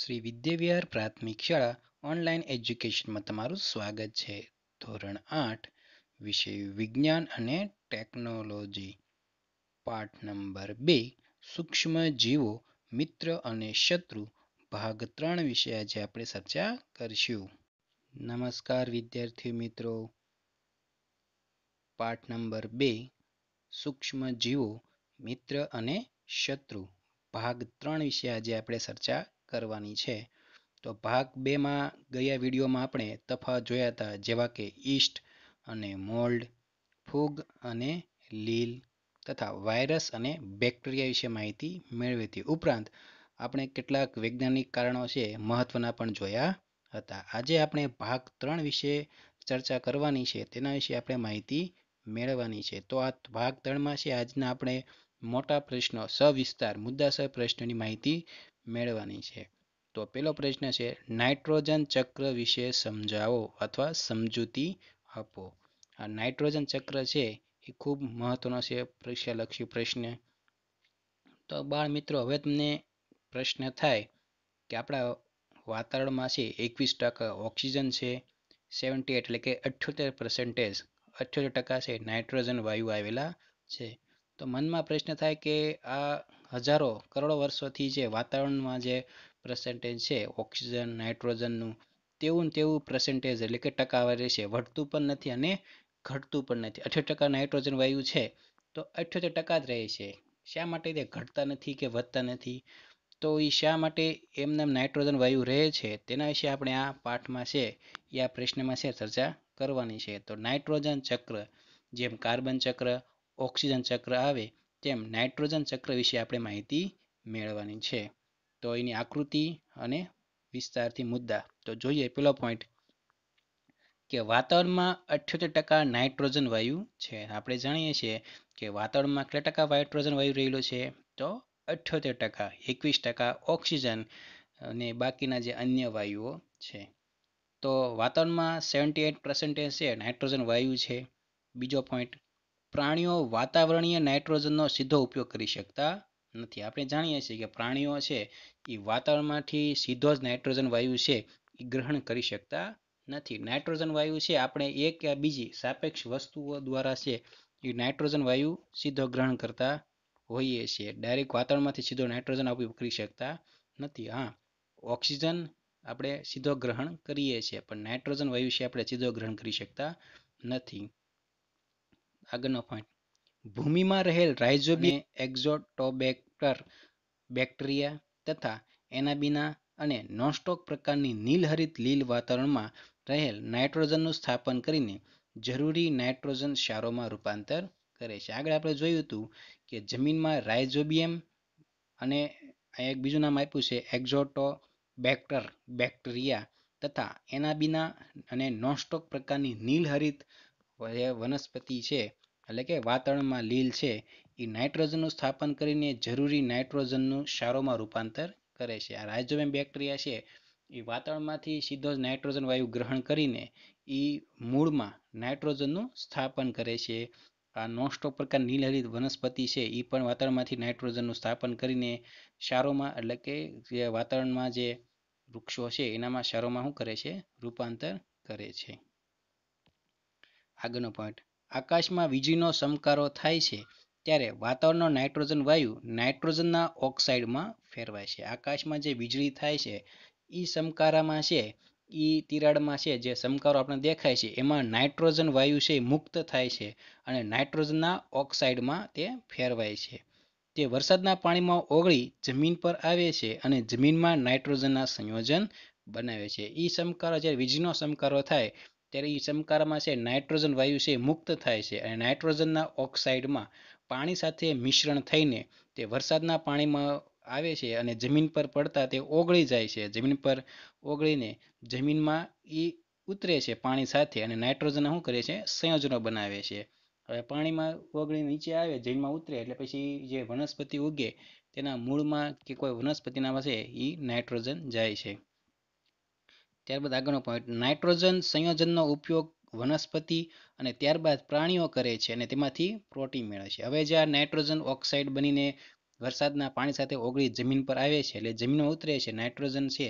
શ્રી વિદ્યાવિહાર પ્રાથમિક શાળા ઓનલાઈન એજ્યુકેશનમાં તમારું સ્વાગત છે ધોરણ આઠ વિષય વિજ્ઞાન અને ટેકનોલોજી પાઠ નંબર બે સૂક્ષ્મ જીવો મિત્ર અને શત્રુ ભાગ ત્રણ વિશે આજે આપણે ચર્ચા કરીશું નમસ્કાર વિદ્યાર્થી મિત્રો પાઠ નંબર બે સૂક્ષ્મ જીવો મિત્ર અને શત્રુ ભાગ ત્રણ વિશે આજે આપણે ચર્ચા કરવાની છે તો ભાગ બેમાં ગયા વિડીયોમાં આપણે તફાવત જોયા હતા જેવા કે ઈસ્ટ અને મોલ્ડ ફૂગ અને લીલ તથા વાયરસ અને બેક્ટેરિયા વિશે માહિતી મેળવી હતી ઉપરાંત આપણે કેટલાક વૈજ્ઞાનિક કારણો છે મહત્વના પણ જોયા હતા આજે આપણે ભાગ ત્રણ વિશે ચર્ચા કરવાની છે તેના વિશે આપણે માહિતી મેળવવાની છે તો આ ભાગ ત્રણમાં છે આજના આપણે મોટા પ્રશ્નો સવિસ્તાર મુદ્દાસર પ્રશ્નોની માહિતી મેળવવાની છે તો પેલો પ્રશ્ન છે નાઇટ્રોજન ચક્ર વિશે સમજાવો અથવા સમજૂતી આપો આ નાઇટ્રોજન ચક્ર છે એ ખૂબ મહત્વનો છે પરીક્ષાલક્ષી પ્રશ્ન તો બાળ મિત્રો હવે તમને પ્રશ્ન થાય કે આપણા વાતાવરણમાં છે એકવીસ ટકા ઓક્સિજન છે સેવન્ટી એટલે કે અઠ્યોતેર પર્સન્ટેજ અઠ્યોતેર ટકા છે નાઇટ્રોજન વાયુ આવેલા છે તો મનમાં પ્રશ્ન થાય કે આ હજારો કરોડો વર્ષોથી જે વાતાવરણમાં જે પ્રસેન્ટેજ છે ઓક્સિજન નાઇટ્રોજનનું તેવું તેવું પર્સન્ટેજ એટલે કે ટકાવારી છે વધતું પણ નથી અને ઘટતું પણ નથી અઠ્યોતેર ટકા નાઇટ્રોજન વાયુ છે તો અઠ્યોતેર ટકા જ રહે છે શા માટે તે ઘટતા નથી કે વધતા નથી તો એ શા માટે એમને નાઇટ્રોજન વાયુ રહે છે તેના વિશે આપણે આ પાઠમાં છે એ આ પ્રશ્નમાં છે ચર્ચા કરવાની છે તો નાઇટ્રોજન ચક્ર જેમ કાર્બન ચક્ર ઓક્સિજન ચક્ર આવે તેમ નાઇટ્રોજન ચક્ર વિશે આપણે માહિતી મેળવવાની છે તો એની આકૃતિ અને વિસ્તારથી મુદ્દા તો જોઈએ પેલો પોઈન્ટ કે વાતાવરણમાં અઠ્યોતેર ટકા નાઇટ્રોજન વાયુ છે આપણે જાણીએ છીએ કે વાતાવરણમાં કેટલા ટકા નાઇટ્રોજન વાયુ રહેલો છે તો અઠ્યોતેર ટકા એકવીસ ટકા ઓક્સિજન અને બાકીના જે અન્ય વાયુઓ છે તો વાતાવરણમાં સેવન્ટી એટ પર્સન્ટેજ છે નાઇટ્રોજન વાયુ છે બીજો પોઈન્ટ પ્રાણીઓ વાતાવરણીય નાઇટ્રોજનનો સીધો ઉપયોગ કરી શકતા નથી આપણે જાણીએ છીએ કે પ્રાણીઓ છે એ વાતાવરણમાંથી સીધો જ નાઇટ્રોજન વાયુ છે એ ગ્રહણ કરી શકતા નથી નાઇટ્રોજન વાયુ છે આપણે એક કે બીજી સાપેક્ષ વસ્તુઓ દ્વારા છે એ નાઇટ્રોજન વાયુ સીધો ગ્રહણ કરતા હોઈએ છીએ ડાયરેક્ટ વાતાવરણમાંથી સીધો નાઇટ્રોજન ઉપયોગ કરી શકતા નથી હા ઓક્સિજન આપણે સીધો ગ્રહણ કરીએ છીએ પણ નાઇટ્રોજન વાયુ છે આપણે સીધો ગ્રહણ કરી શકતા નથી આગળનો પોઈન્ટ ભૂમિમાં રહેલ રાઇઝોબિયમ એક્ઝોટોબેક્ટર બેક્ટેરિયા તથા એનાબિના અને નોનસ્ટોક પ્રકારની નીલહરિત લીલ વાતાવરણમાં રહેલ નાઇટ્રોજનનું સ્થાપન કરીને જરૂરી નાઇટ્રોજન ક્ષારોમાં રૂપાંતર કરે છે આગળ આપણે જોયું હતું કે જમીનમાં રાઇઝોબિયમ અને એક બીજું નામ આપ્યું છે એક્ઝોટો બેક્ટર બેક્ટેરિયા તથા એના બિના અને નોનસ્ટોક પ્રકારની નીલહરિત વનસ્પતિ છે એટલે કે વાતાવરણમાં લીલ છે એ નાઇટ્રોજનનું સ્થાપન કરીને જરૂરી નાઇટ્રોજનનું ક્ષારોમાં રૂપાંતર કરે છે આ રાઇઝોબેમ બેક્ટેરિયા છે એ વાતાવરણમાંથી સીધો જ નાઇટ્રોજન વાયુ ગ્રહણ કરીને એ મૂળમાં નાઇટ્રોજનનું સ્થાપન કરે છે આ નોનસ્ટોપ પ્રકાર નીલહરિત વનસ્પતિ છે એ પણ વાતાવરણમાંથી નાઇટ્રોજનનું સ્થાપન કરીને શારોમાં એટલે કે જે વાતાવરણમાં જે વૃક્ષો છે એનામાં શારોમાં શું કરે છે રૂપાંતર કરે છે આગળનો point આકાશમાં વીજળીનો સમકારો થાય છે ત્યારે વાતાવરણનો નાઇટ્રોજન વાયુ નાઇટ્રોજનના ઓક્સાઇડમાં ફેરવાય છે. આકાશમાં જે વીજળી થાય છે એ સમકારામાં છે એ તિરાડમાં છે જે સમકારો આપણને દેખાય છે એમાં નાઇટ્રોજન વાયુ છે મુક્ત થાય છે અને નાઇટ્રોજનના ઓક્સાઇડમાં તે ફેરવાય છે તે વરસાદના પાણીમાં ઓગળી જમીન પર આવે છે અને જમીનમાં નાઇટ્રોજનના સંયોજન બનાવે છે એ સમકારો જ્યારે વીજળીનો સમકારો થાય ત્યારે એ ચમકારામાં છે નાઇટ્રોજન વાયુ છે મુક્ત થાય છે અને નાઇટ્રોજનના ઓક્સાઇડમાં પાણી સાથે મિશ્રણ થઈને તે વરસાદના પાણીમાં આવે છે અને જમીન પર પડતા તે ઓગળી જાય છે જમીન પર ઓગળીને જમીનમાં એ ઉતરે છે પાણી સાથે અને નાઇટ્રોજન શું કરે છે સંયોજનો બનાવે છે હવે પાણીમાં ઓગળી નીચે આવે જમીનમાં ઉતરે એટલે પછી જે વનસ્પતિ ઉગે તેના મૂળમાં કે કોઈ વનસ્પતિના પાસે એ નાઇટ્રોજન જાય છે ત્યારબાદ આગળનો પોઈન્ટ નાઇટ્રોજન સંયોજનનો ઉપયોગ વનસ્પતિ અને ત્યારબાદ પ્રાણીઓ કરે છે અને તેમાંથી પ્રોટીન મેળવે છે હવે જે આ નાઇટ્રોજન ઓક્સાઇડ બનીને વરસાદના પાણી સાથે ઓગળી જમીન પર આવે છે એટલે જમીનો ઉતરે છે નાઇટ્રોજન છે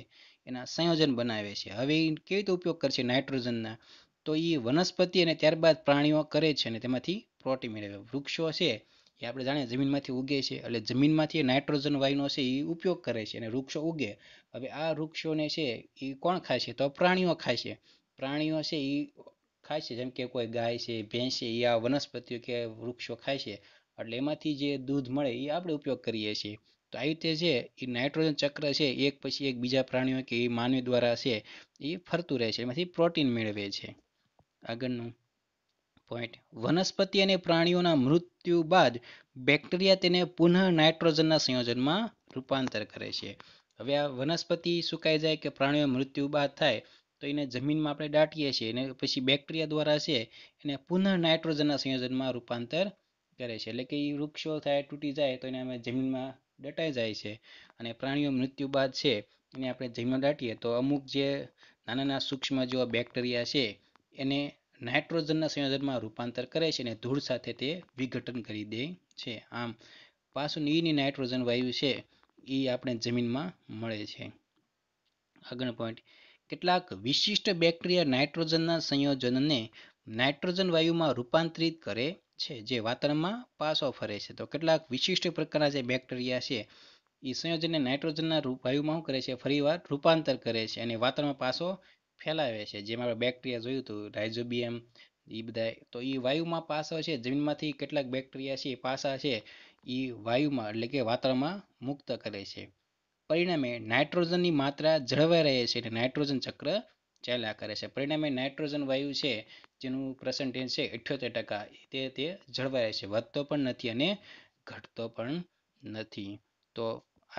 એના સંયોજન બનાવે છે હવે એ કેવી રીતે ઉપયોગ કરશે નાઇટ્રોજનના તો એ વનસ્પતિ અને ત્યારબાદ પ્રાણીઓ કરે છે અને તેમાંથી પ્રોટીન મેળવે વૃક્ષો છે એ આપણે જાણીએ જમીનમાંથી ઉગે છે એટલે જમીનમાંથી નાઇટ્રોજન વાયુનો છે એ ઉપયોગ કરે છે અને વૃક્ષો ઉગે હવે આ વૃક્ષોને છે એ કોણ ખાય છે તો પ્રાણીઓ ખાય છે પ્રાણીઓ છે એ ખાય છે જેમ કે કોઈ ગાય છે ભેંસ છે એ આ વનસ્પતિઓ કે વૃક્ષો ખાય છે એટલે એમાંથી જે દૂધ મળે એ આપણે ઉપયોગ કરીએ છીએ તો આવી રીતે છે એ નાઇટ્રોજન ચક્ર છે એક પછી એક બીજા પ્રાણીઓ કે એ માનવી દ્વારા છે એ ફરતું રહે છે એમાંથી પ્રોટીન મેળવે છે આગળનું પોઈન્ટ વનસ્પતિ અને પ્રાણીઓના મૃત્યુ બાદ બેક્ટેરિયા તેને પુનઃ નાઇટ્રોજનના સંયોજનમાં રૂપાંતર કરે છે હવે આ વનસ્પતિ સુકાઈ જાય કે પ્રાણીઓ મૃત્યુ બાદ થાય તો એને જમીનમાં આપણે દાટીએ છીએ અને પછી બેક્ટેરિયા દ્વારા છે એને પુનઃ નાઇટ્રોજનના સંયોજનમાં રૂપાંતર કરે છે એટલે કે એ વૃક્ષો થાય તૂટી જાય તો એને અમે જમીનમાં દટાઈ જાય છે અને પ્રાણીઓ મૃત્યુ બાદ છે એને આપણે જમીનમાં દાટીએ તો અમુક જે નાના નાના સૂક્ષ્મ જેવા બેક્ટેરિયા છે એને નાઇટ્રોજનના સંયોજનમાં રૂપાંતર કરે છે અને ધૂળ સાથે તે વિઘટન કરી દે છે આમ પાછું ઈની નાઇટ્રોજન વાયુ છે એ આપણે જમીનમાં મળે છે આગળ પોઈન્ટ કેટલાક વિશિષ્ટ બેક્ટેરિયા નાઇટ્રોજનના સંયોજનને નાઇટ્રોજન વાયુમાં રૂપાંતરિત કરે છે જે વાતાવરણમાં પાછો ફરે છે તો કેટલાક વિશિષ્ટ પ્રકારના જે બેક્ટેરિયા છે એ સંયોજનને નાઇટ્રોજનના વાયુમાં શું કરે છે ફરીવાર રૂપાંતર કરે છે અને વાતાવરણમાં પાછો ફેલાવે છે જેમ આપણે બેક્ટેરિયા જોયું હતું રાઇઝોબિયમ એ બધા તો એ વાયુમાં પાસા છે જમીનમાંથી કેટલાક બેક્ટેરિયા છે એ પાસા છે એ વાયુમાં એટલે કે વાતાવરણમાં મુક્ત કરે છે પરિણામે નાઇટ્રોજનની માત્રા જળવાઈ રહે છે એટલે નાઇટ્રોજન ચક્ર ચાલ્યા કરે છે પરિણામે નાઇટ્રોજન વાયુ છે જેનું પ્રસન્ટેજ છે અઠ્યોતેર ટકા તે તે જળવાઈ રહે છે વધતો પણ નથી અને ઘટતો પણ નથી તો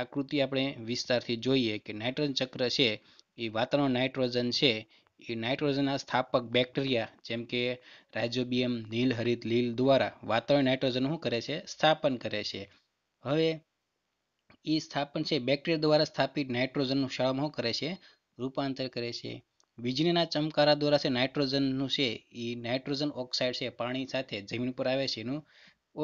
આકૃતિ આપણે વિસ્તારથી જોઈએ કે નાઇટ્રોજન ચક્ર છે એ વાતાવરણ નાઇટ્રોજન છે એ નાઇટ્રોજનના સ્થાપક બેક્ટેરિયા જેમ કે રાઇઝોબિયમ નીલહરિત લીલ દ્વારા વાતાવરણ નાઇટ્રોજન શું કરે છે સ્થાપન કરે છે હવે એ સ્થાપન છે બેક્ટેરિયા દ્વારા સ્થાપિત નાઇટ્રોજનનું શાળામાં શું કરે છે રૂપાંતર કરે છે વીજળીના ચમકારા દ્વારા છે નાઇટ્રોજનનું છે એ નાઇટ્રોજન ઓક્સાઇડ છે પાણી સાથે જમીન પર આવે છે એનું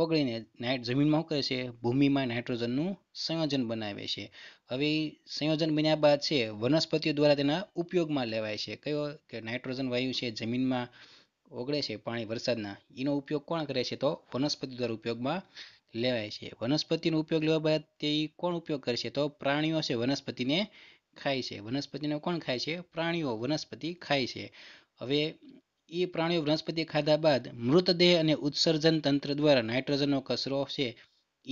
ઓગળીને નાઇટ જમીનમાં શું કરે છે ભૂમિમાં નાઇટ્રોજનનું સંયોજન બનાવે છે હવે સંયોજન બન્યા બાદ છે વનસ્પતિઓ દ્વારા તેના ઉપયોગમાં લેવાય છે કયો કે નાઇટ્રોજન વાયુ છે જમીનમાં ઓગળે છે પાણી વરસાદના એનો ઉપયોગ કોણ કરે છે તો વનસ્પતિ દ્વારા ઉપયોગમાં લેવાય છે વનસ્પતિનો ઉપયોગ લેવા બાદ તે કોણ ઉપયોગ કરે છે તો પ્રાણીઓ છે વનસ્પતિને ખાય છે વનસ્પતિને કોણ ખાય છે પ્રાણીઓ વનસ્પતિ ખાય છે હવે એ પ્રાણીઓ વનસ્પતિ ખાધા બાદ મૃતદેહ અને ઉત્સર્જન તંત્ર દ્વારા નાઇટ્રોજનનો કચરો છે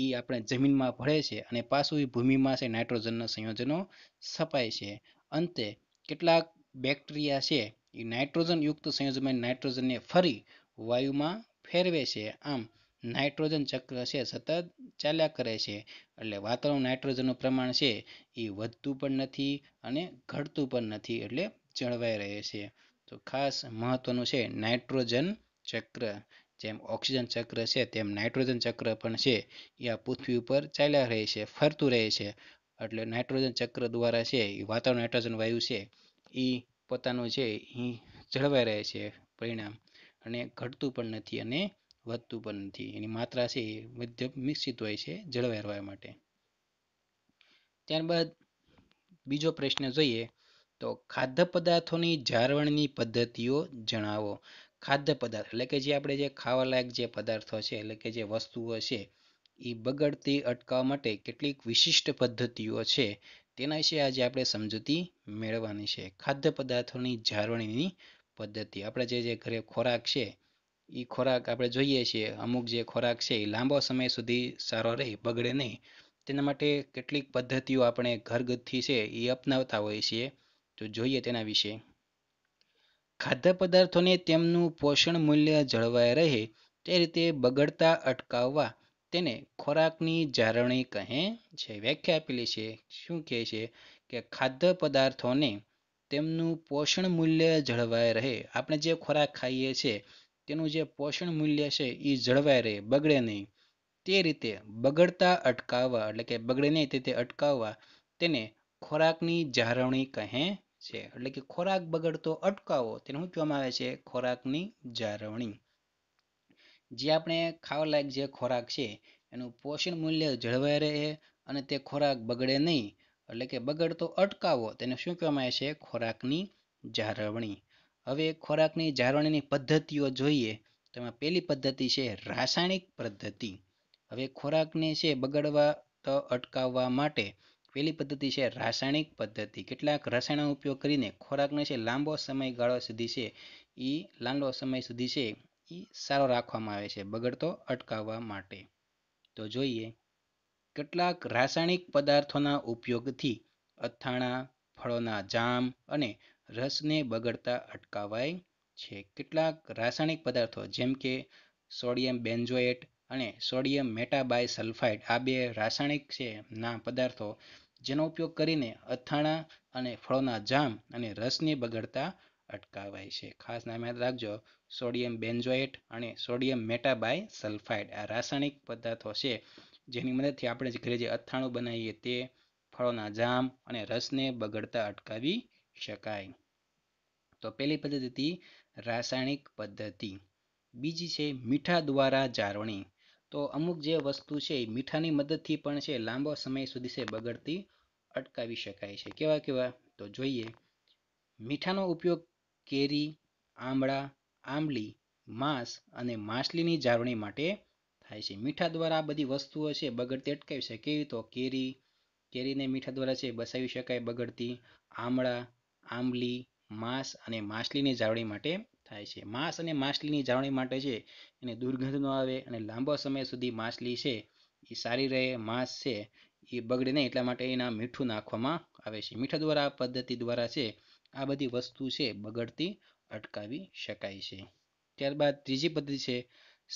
એ આપણે જમીનમાં ભળે છે અને પાછું એ ભૂમિમાં છે નાઇટ્રોજનના સંયોજનો સ્થપાય છે અંતે કેટલાક બેક્ટેરિયા છે એ નાઇટ્રોજનયુક્ત સંયોજનમાં નાઇટ્રોજનને ફરી વાયુમાં ફેરવે છે આમ નાઇટ્રોજન ચક્ર છે સતત ચાલ્યા કરે છે એટલે વાતાવરણ નાઇટ્રોજનનું પ્રમાણ છે એ વધતું પણ નથી અને ઘટતું પણ નથી એટલે જળવાઈ રહે છે તો ખાસ મહત્વનું છે નાઇટ્રોજન ચક્ર જેમ ઓક્સિજન ચક્ર છે તેમ નાઇટ્રોજન ચક્ર પણ છે એ આ પૃથ્વી ઉપર ચાલ્યા રહે છે ફરતું રહે છે એટલે નાઇટ્રોજન ચક્ર દ્વારા છે એ વાતાવરણ નાઇટ્રોજન વાયુ છે એ પોતાનું છે એ જળવાઈ રહે છે પરિણામ અને ઘટતું પણ નથી અને વધતું પણ નથી એની માત્રા છે એ મધ્ય મિશ્રિત હોય છે જળવાઈ રહેવા માટે ત્યારબાદ બીજો પ્રશ્ન જોઈએ તો ખાદ્ય પદાર્થોની જાળવણીની પદ્ધતિઓ જણાવો ખાદ્ય પદાર્થ એટલે કે જે આપણે જે ખાવાલાયક જે પદાર્થો છે એટલે કે જે વસ્તુઓ છે એ બગડતી અટકાવવા માટે કેટલીક વિશિષ્ટ પદ્ધતિઓ છે તેના વિશે આજે આપણે સમજૂતી મેળવવાની છે ખાદ્ય પદાર્થોની જાળવણીની પદ્ધતિ આપણે જે જે ઘરે ખોરાક છે એ ખોરાક આપણે જોઈએ છીએ અમુક જે ખોરાક છે એ લાંબો સમય સુધી સારો રહે બગડે નહીં તેના માટે કેટલીક પદ્ધતિઓ આપણે ઘરગથ્થી છે એ અપનાવતા હોઈએ છીએ તો જોઈએ તેના વિશે ખાદ્ય પદાર્થોને તેમનું પોષણ મૂલ્ય જળવાઈ રહે તે રીતે બગડતા અટકાવવા તેને ખોરાકની જાળવણી કહે છે વ્યાખ્યા આપેલી છે શું કહે છે કે ખાદ્ય પદાર્થોને તેમનું પોષણ મૂલ્ય જળવાઈ રહે આપણે જે ખોરાક ખાઈએ છીએ તેનું જે પોષણ મૂલ્ય છે એ જળવાઈ રહે બગડે નહીં તે રીતે બગડતા અટકાવવા એટલે કે બગડે નહીં તે અટકાવવા તેને ખોરાકની જાળવણી કહે છે એટલે કે ખોરાક બગડતો અટકાવો તેને શું કહેવામાં આવે છે ખોરાકની જાળવણી જે આપણે ખાવા લાયક જે ખોરાક છે એનું પોષણ મૂલ્ય જળવાઈ રહે અને તે ખોરાક બગડે નહીં એટલે કે બગડતો અટકાવો તેને શું કહેવામાં આવે છે ખોરાકની જાળવણી હવે ખોરાકની જાળવણીની પદ્ધતિઓ જોઈએ તો એમાં પહેલી પદ્ધતિ છે રાસાયણિક પદ્ધતિ હવે ખોરાકને છે બગડવા તો અટકાવવા માટે પહેલી પદ્ધતિ છે રાસાયણિક પદ્ધતિ કેટલાક રસાયણનો ઉપયોગ કરીને ખોરાકને છે લાંબો સમયગાળો સુધી છે એ લાંબો સમય સુધી છે એ સારો રાખવામાં આવે છે બગડતો અટકાવવા માટે તો જોઈએ કેટલાક રાસાયણિક પદાર્થોના ઉપયોગથી અથાણા ફળોના જામ અને રસને બગડતા અટકાવાય છે કેટલાક રાસાયણિક પદાર્થો જેમ કે સોડિયમ બેન્ઝોએટ અને સોડિયમ મેટાબાયસલ્ફાઇડ આ બે રાસાયણિક છે ના પદાર્થો જેનો ઉપયોગ કરીને અથાણાં અને ફળોના જામ અને રસને બગડતા અટકાવાય છે ખાસ નામ યાદ રાખજો સોડિયમ બેન્ઝોએટ અને સોડિયમ મેટાબાય સલ્ફાઇડ આ રાસાયણિક પદાર્થો છે જેની મદદથી આપણે જે ઘરે જે અથાણું બનાવીએ તે ફળોના જામ અને રસને બગડતા અટકાવી શકાય તો પહેલી પદ્ધતિ રાસાયણિક પદ્ધતિ બીજી છે મીઠા દ્વારા જાળવણી તો અમુક જે વસ્તુ છે એ મીઠાની મદદથી પણ છે લાંબો સમય સુધી છે બગડતી અટકાવી શકાય છે કેવા કેવા તો જોઈએ મીઠાનો ઉપયોગ કેરી આમળા આંબલી માંસ અને માછલીની જાળવણી માટે થાય છે મીઠા દ્વારા આ બધી વસ્તુઓ છે બગડતી અટકાવી શકે કેવી તો કેરી કેરીને મીઠા દ્વારા છે બસાવી શકાય બગડતી આમળા આંબલી માંસ અને માછલીની જાળવણી માટે થાય છે માંસ અને માછલીની જાળવણી માટે છે એને દુર્ગંધ ન આવે અને લાંબો સમય સુધી માછલી છે એ સારી રહે માંસ છે એ બગડે નહીં એટલા માટે એના મીઠું નાખવામાં આવે છે મીઠા દ્વારા પદ્ધતિ દ્વારા છે આ બધી વસ્તુ છે બગડતી અટકાવી શકાય છે ત્યારબાદ ત્રીજી પદ્ધતિ છે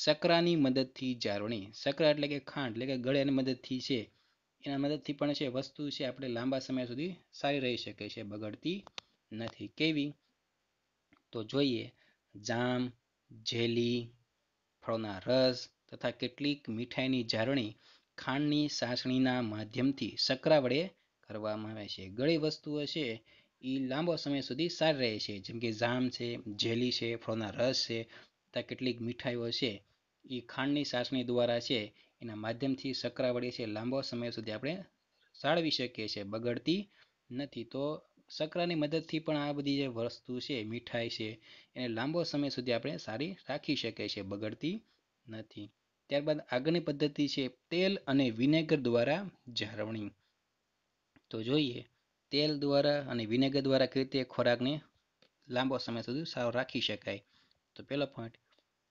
સકરાની મદદથી જાળવણી સકરા એટલે કે ખાંડ એટલે કે ગળેની મદદથી છે એના મદદથી પણ છે વસ્તુ છે આપણે લાંબા સમય સુધી સારી રહી શકે છે બગડતી નથી કેવી તો જોઈએ જામ જેલી ફળોના રસ તથા કેટલીક મીઠાઈની જાળવણી ખાંડની સાસણીના માધ્યમથી સકરા વડે કરવામાં આવે છે ઘણી વસ્તુઓ છે એ લાંબો સમય સુધી સારી રહે છે જેમ કે જામ છે જેલી છે ફળોના રસ છે તથા કેટલીક મીઠાઈઓ છે એ ખાંડની સાસણી દ્વારા છે એના માધ્યમથી સકરા વડે છે લાંબો સમય સુધી આપણે જાળવી શકીએ છીએ બગડતી નથી તો શકરાની મદદથી પણ આ બધી જે વસ્તુ છે મીઠાઈ છે એને લાંબો સમય સુધી આપણે સારી રાખી શકીએ છીએ બગડતી નથી ત્યારબાદ આગળની પદ્ધતિ છે તેલ અને વિનેગર દ્વારા જાળવણી તો જોઈએ તેલ દ્વારા અને વિનેગર દ્વારા કેવી રીતે ખોરાકને લાંબો સમય સુધી સારો રાખી શકાય તો પહેલો પોઈન્ટ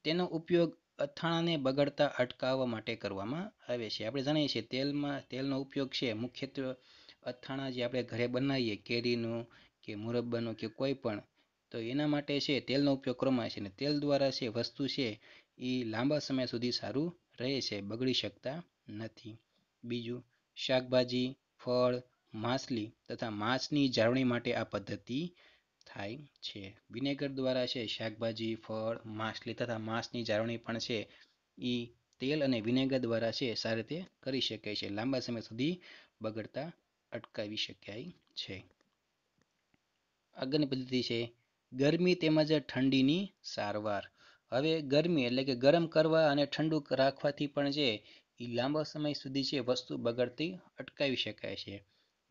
તેનો ઉપયોગ અથાણાને બગડતા અટકાવવા માટે કરવામાં આવે છે આપણે જાણીએ છીએ તેલમાં તેલનો ઉપયોગ છે મુખ્યત્વે અથાણાં જે આપણે ઘરે બનાવીએ કેરીનું કે મુરબ્બાનું કે કોઈ પણ તો એના માટે છે તેલનો ઉપયોગ કરવામાં આવે છે અને તેલ દ્વારા છે વસ્તુ છે એ લાંબા સમય સુધી સારું રહે છે બગડી શકતા નથી બીજું શાકભાજી ફળ માછલી તથા માંસની જાળવણી માટે આ પદ્ધતિ થાય છે વિનેગર દ્વારા છે શાકભાજી ફળ માછલી તથા માંસની જાળવણી પણ છે એ તેલ અને વિનેગર દ્વારા છે સારી રીતે કરી શકે છે લાંબા સમય સુધી બગડતા અટકાવી શકાય છે આગળની પદ્ધતિ છે ગરમી તેમજ ઠંડીની સારવાર હવે ગરમી એટલે કે ગરમ કરવા અને ઠંડુ રાખવાથી પણ છે એ લાંબા સમય સુધી છે વસ્તુ બગડતી અટકાવી શકાય છે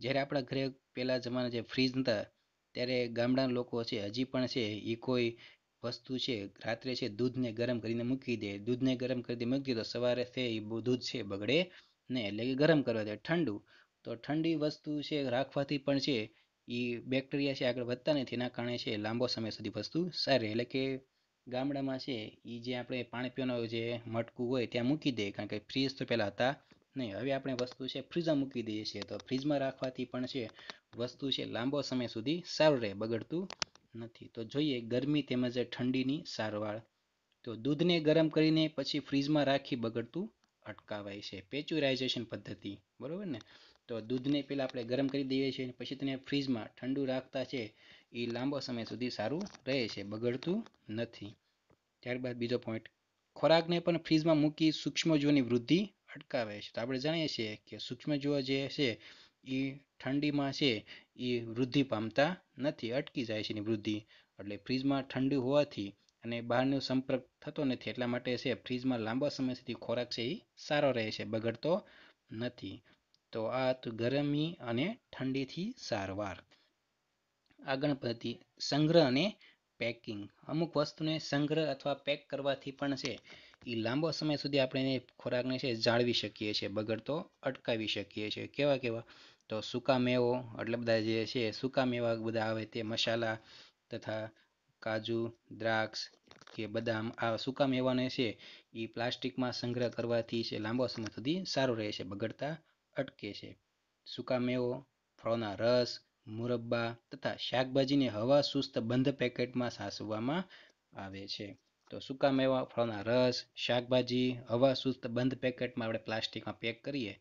જ્યારે આપણા ઘરે પહેલાં જમાના જે ફ્રીજ હતા ત્યારે ગામડાના લોકો છે હજી પણ છે એ કોઈ વસ્તુ છે રાત્રે છે દૂધને ગરમ કરીને મૂકી દે દૂધને ગરમ કરી દે મૂકી દે તો સવારે છે એ દૂધ છે બગડે નહીં એટલે કે ગરમ કરવા દે ઠંડુ તો ઠંડી વસ્તુ છે રાખવાથી પણ છે એ બેક્ટેરિયા છે આગળ વધતા નથી એના કારણે છે લાંબો સમય સુધી વસ્તુ સારી એટલે કે ગામડામાં છે એ જે આપણે પાણી પીવાનું જે મટકું હોય ત્યાં મૂકી દઈએ કારણ કે ફ્રીજ તો પહેલાં હતા નહીં હવે આપણે વસ્તુ છે ફ્રીજમાં મૂકી દઈએ છીએ તો ફ્રીજમાં રાખવાથી પણ છે વસ્તુ છે લાંબો સમય સુધી સારું રહે બગડતું નથી તો જોઈએ ગરમી તેમજ ઠંડીની સારવાર તો દૂધને ગરમ કરીને પછી ફ્રીજમાં રાખી બગડતું અટકાવાય છે પેચ્યુરાઇઝેશન પદ્ધતિ બરાબર ને તો દૂધને પહેલાં આપણે ગરમ કરી દઈએ છીએ પછી તેને ફ્રીજમાં ઠંડુ રાખતા છે એ લાંબો સમય સુધી સારું રહે છે બગડતું નથી ત્યારબાદ બીજો પોઈન્ટ ખોરાકને પણ ફ્રીજમાં મૂકી સૂક્ષ્મજીવોની વૃદ્ધિ અટકાવે છે તો આપણે જાણીએ છીએ કે સૂક્ષ્મજીવો જે છે એ ઠંડીમાં છે એ વૃદ્ધિ પામતા નથી અટકી જાય છે એની વૃદ્ધિ એટલે ફ્રીજમાં ઠંડુ હોવાથી અને બહારનો સંપર્ક થતો નથી એટલા માટે છે ફ્રીજમાં લાંબા સમય સુધી ખોરાક છે એ સારો રહે છે બગડતો નથી તો આ હતું ગરમી અને ઠંડીથી સારવાર આગળ પદ્ધતિ સંગ્રહ અને પેકિંગ અમુક વસ્તુને સંગ્રહ અથવા પેક કરવાથી પણ છે એ લાંબો સમય સુધી આપણે ખોરાકને છે જાળવી શકીએ છીએ બગડતો અટકાવી શકીએ છીએ કેવા કેવા તો સૂકા મેવો એટલે બધા જે છે સૂકા મેવા બધા આવે તે મસાલા તથા કાજુ દ્રાક્ષ કે બદામ આ સૂકા મેવાને છે એ પ્લાસ્ટિકમાં સંગ્રહ કરવાથી છે લાંબો સમય સુધી સારું રહે છે બગડતા અટકે છે. સૂકા મેવો, ફળોના રસ, મુરબ્બા તથા શાકભાજીને હવા સુસ્ત બંધ પેકેટમાં સાચવવામાં આવે છે. તો સૂકા મેવા, ફળોના રસ, શાકભાજી હવા સુસ્ત બંધ પેકેટમાં આપણે પ્લાસ્ટિકમાં પેક કરીએ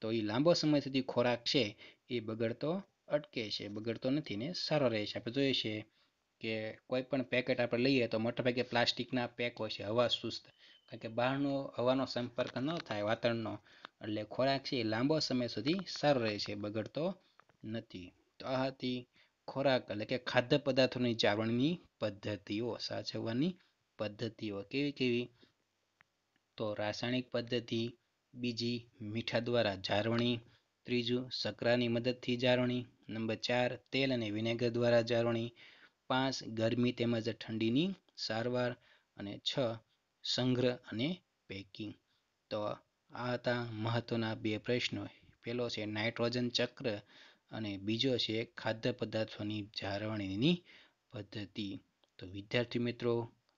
તો એ લાંબો સમય સુધી ખોરાક છે એ બગડતો અટકે છે બગડતો નથી ને સારો રહે છે. આપણે જોઈએ છીએ કે કોઈ પણ પેકેટ આપણે લઈએ તો મોટાભાગે પ્લાસ્ટિકના પેક હોય છે હવા સુસ્ત કારણ કે બહારનો હવાનો સંપર્ક ન થાય વાતાવરણનો એટલે ખોરાક છે એ લાંબો સમય સુધી સારો રહે છે બગડતો નથી તો આ હતી ખોરાક એટલે કે ખાદ્ય પદાર્થોની જાળવણીની પદ્ધતિઓ સાચવવાની પદ્ધતિઓ કેવી કેવી તો રાસાયણિક પદ્ધતિ બીજી મીઠા દ્વારા જાળવણી ત્રીજું સકરાની મદદથી જાળવણી નંબર ચાર તેલ અને વિનેગર દ્વારા જાળવણી પાંચ ગરમી તેમજ ઠંડીની સારવાર અને છ સંગ્રહ અને પેકિંગ તો આ હતા મહત્ત્વના બે પ્રશ્નો પહેલો છે નાઇટ્રોજન ચક્ર અને બીજો છે ખાદ્ય પદાર્થોની જાળવણીની પદ્ધતિ તો વિદ્યાર્થી મિત્રો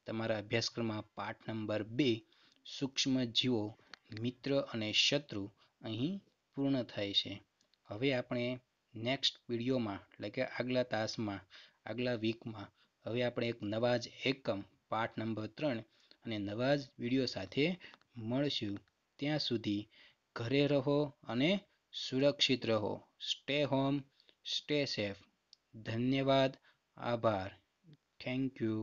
તમારા અભ્યાસક્રમમાં પાઠ નંબર બે સૂક્ષ્મ જીવો મિત્ર અને શત્રુ અહીં પૂર્ણ થાય છે હવે આપણે નેક્સ્ટ વિડીયોમાં એટલે કે આગલા તાસમાં આગલા વીકમાં હવે આપણે એક નવા જ એકમ પાઠ નંબર ત્રણ અને નવા જ વિડીયો સાથે મળશું ત્યાં સુધી ઘરે રહો અને સુરક્ષિત રહો સ્ટે હોમ સ્ટે સેફ ધન્યવાદ આભાર થેન્ક યુ